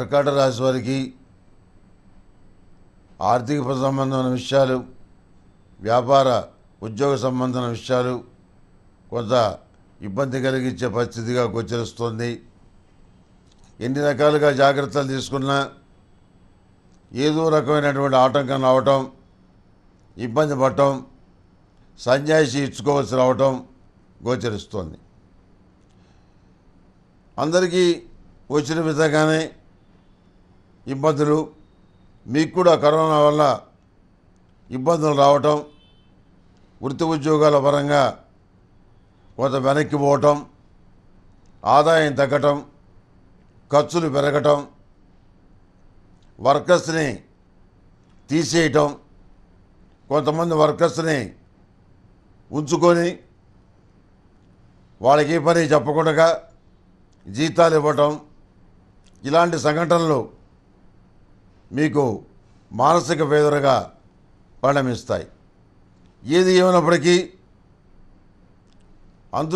కర్కాట రాశి వారికి ఆర్థిక సంబంధమైన విషయాలు వ్యాపార ఉద్యోగ సంబంధమైన విషయాలు కొంత ఇబ్బంది కలిగించే పరిస్థితిగా గోచరిస్తుంది ఎన్ని రకాలుగా జాగ్రత్తలు తీసుకున్నా ఏదో రకమైనటువంటి ఆటంకం రావటం ఇబ్బంది పడటం సంజాయిషి ఇచ్చుకోవాల్సి రావటం గోచరిస్తోంది అందరికీ వచ్చిన విధంగానే ఇబ్బందులు మీకు కూడా కరోనా వల్ల ఇబ్బందులు రావటం వృత్తి ఉద్యోగాల పరంగా కొంత వెనక్కి పోవటం ఆదాయం తగ్గటం ఖర్చులు పెరగటం వర్కర్స్ని తీసేయటం కొంతమంది వర్కర్స్ని ఉంచుకొని వాళ్ళకి పని చెప్పకుండా జీతాలు ఇవ్వటం ఇలాంటి సంఘటనలు మీకు మానసిక వేదనగా పరిణమిస్తాయి ఏది ఏమైనప్పటికీ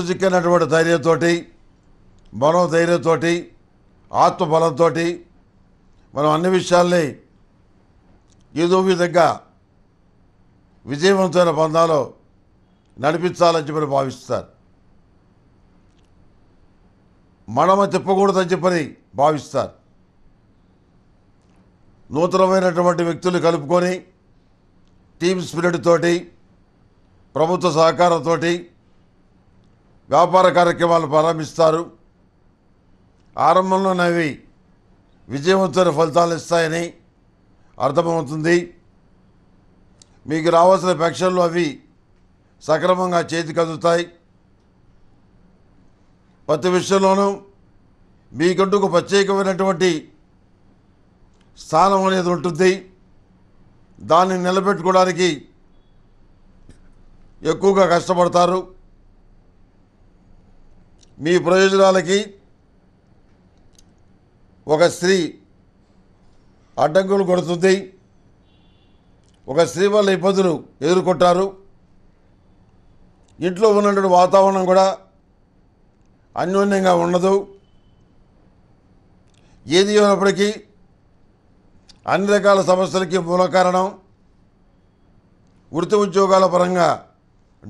చిక్కనటువంటి ధైర్యంతో మనోధైర్యంతో ఆత్మబలంతో మనం అన్ని విషయాల్ని ఏదో విధంగా విజయవంతమైన బంధాలు నడిపించాలని చెప్పని భావిస్తారు మనమ తిప్పకూడదని చెప్పని భావిస్తారు నూతనమైనటువంటి వ్యక్తులు కలుపుకొని టీమ్ స్పిరిట్ తోటి ప్రభుత్వ సహకారంతో వ్యాపార కార్యక్రమాలు ప్రారంభిస్తారు అవి విజయవంతమైన ఫలితాలు ఇస్తాయని అర్థమవుతుంది మీకు రావాల్సిన పెన్షన్లు అవి సక్రమంగా చేతి కదుతాయి ప్రతి విషయంలోనూ మీకంటూ ఒక ప్రత్యేకమైనటువంటి స్థానం అనేది ఉంటుంది దాన్ని నిలబెట్టుకోవడానికి ఎక్కువగా కష్టపడతారు మీ ప్రయోజనాలకి ఒక స్త్రీ అడ్డంకులు కొడుతుంది ఒక స్త్రీ వల్ల ఇబ్బందులు ఎదుర్కొంటారు ఇంట్లో ఉన్నటువంటి వాతావరణం కూడా అన్యోన్యంగా ఉండదు ఏది ఉన్నప్పటికీ అన్ని రకాల సమస్యలకి మూల కారణం వృత్తి ఉద్యోగాల పరంగా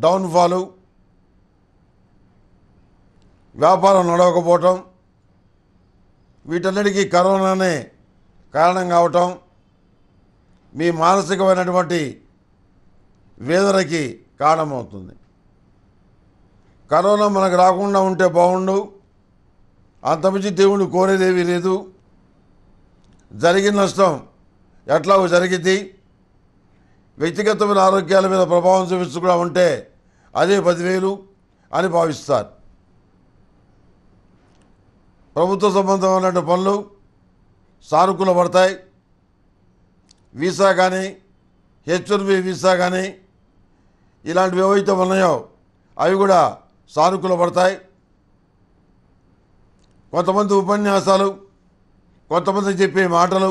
డౌన్ఫాలు వ్యాపారం నడవకపోవటం వీటన్నిటికీ కరోనానే కారణం కావటం మీ మానసికమైనటువంటి వేదనకి కారణమవుతుంది కరోనా మనకు రాకుండా ఉంటే బాగుండు అంతమించి దేవుడు కోరేదేమీ లేదు జరిగిన నష్టం ఎట్లా జరిగింది వ్యక్తిగతమైన ఆరోగ్యాల మీద ప్రభావం చూపించకుండా ఉంటే అదే పదివేలు అని భావిస్తారు ప్రభుత్వ సంబంధమైనటువంటి పనులు సానుకూల పడతాయి వీసా కానీ హెచ్ఎన్బి వీసా కానీ ఇలాంటివి ఏవైతే ఉన్నాయో అవి కూడా సానుకూల పడతాయి కొంతమంది ఉపన్యాసాలు కొంతమంది చెప్పే మాటలు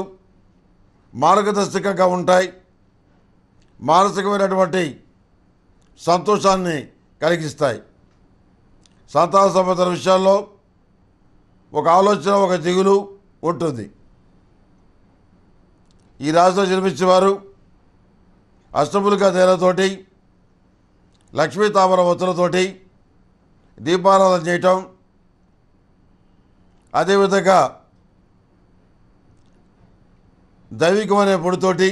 మార్గదర్శకంగా ఉంటాయి మానసికమైనటువంటి సంతోషాన్ని కలిగిస్తాయి సంతాన సంబంధ విషయాల్లో ఒక ఆలోచన ఒక దిగులు ఉంటుంది ఈ రాశిలో జన్మించేవారు అష్టములుగా నేలతోటి లక్ష్మీ తామర వత్తులతోటి దీపారాధన చేయటం అదేవిధంగా దైవికమనే పొడితోటి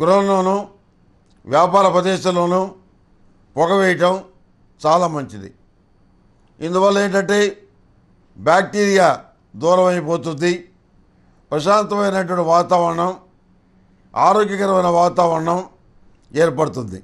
గృహంలోనూ వ్యాపార ప్రదేశంలోనూ పొగ వేయటం చాలా మంచిది ఇందువల్ల ఏంటంటే బ్యాక్టీరియా దూరం అయిపోతుంది ప్రశాంతమైనటువంటి వాతావరణం ఆరోగ్యకరమైన వాతావరణం ఏర్పడుతుంది